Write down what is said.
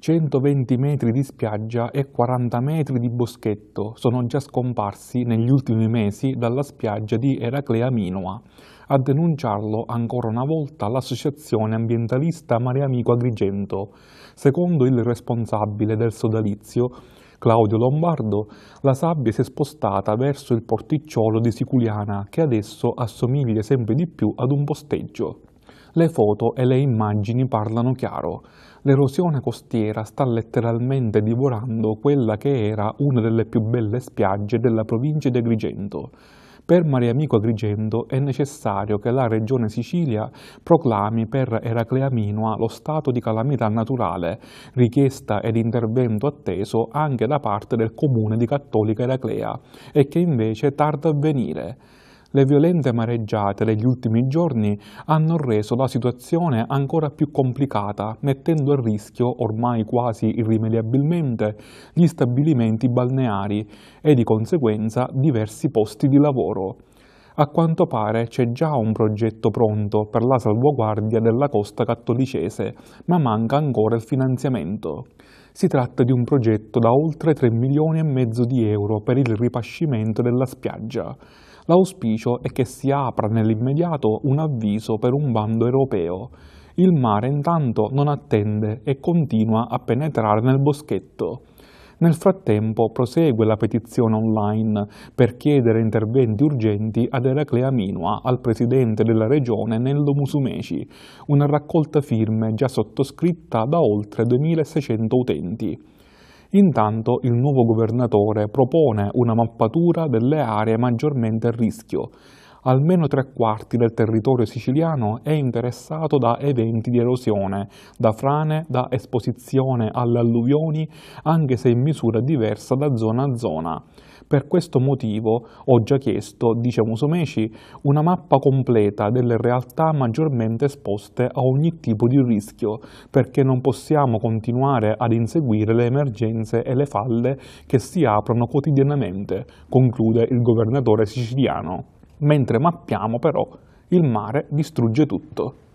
120 metri di spiaggia e 40 metri di boschetto sono già scomparsi negli ultimi mesi dalla spiaggia di Eraclea Minoa, a denunciarlo ancora una volta l'associazione ambientalista Mare Amico Agrigento. Secondo il responsabile del sodalizio, Claudio Lombardo, la sabbia si è spostata verso il porticciolo di Siculiana, che adesso assomiglia sempre di più ad un posteggio. Le foto e le immagini parlano chiaro. L'erosione costiera sta letteralmente divorando quella che era una delle più belle spiagge della provincia di Agrigento. Per Mariamico Agrigento è necessario che la Regione Sicilia proclami per Eraclea Minua lo stato di calamità naturale, richiesta ed intervento atteso anche da parte del comune di Cattolica Eraclea, e che invece tarda a venire. Le violente mareggiate degli ultimi giorni hanno reso la situazione ancora più complicata, mettendo a rischio, ormai quasi irrimediabilmente, gli stabilimenti balneari e di conseguenza diversi posti di lavoro. A quanto pare c'è già un progetto pronto per la salvaguardia della costa cattolicese, ma manca ancora il finanziamento. Si tratta di un progetto da oltre 3 milioni e mezzo di euro per il ripascimento della spiaggia. L'auspicio è che si apra nell'immediato un avviso per un bando europeo. Il mare intanto non attende e continua a penetrare nel boschetto. Nel frattempo prosegue la petizione online per chiedere interventi urgenti ad Eraclea Minua, al presidente della regione Nello Musumeci, una raccolta firme già sottoscritta da oltre 2600 utenti. Intanto il nuovo governatore propone una mappatura delle aree maggiormente a rischio, almeno tre quarti del territorio siciliano è interessato da eventi di erosione, da frane, da esposizione alle alluvioni, anche se in misura diversa da zona a zona. Per questo motivo ho già chiesto, dice Musumeci, una mappa completa delle realtà maggiormente esposte a ogni tipo di rischio, perché non possiamo continuare ad inseguire le emergenze e le falle che si aprono quotidianamente, conclude il governatore siciliano mentre mappiamo però il mare distrugge tutto.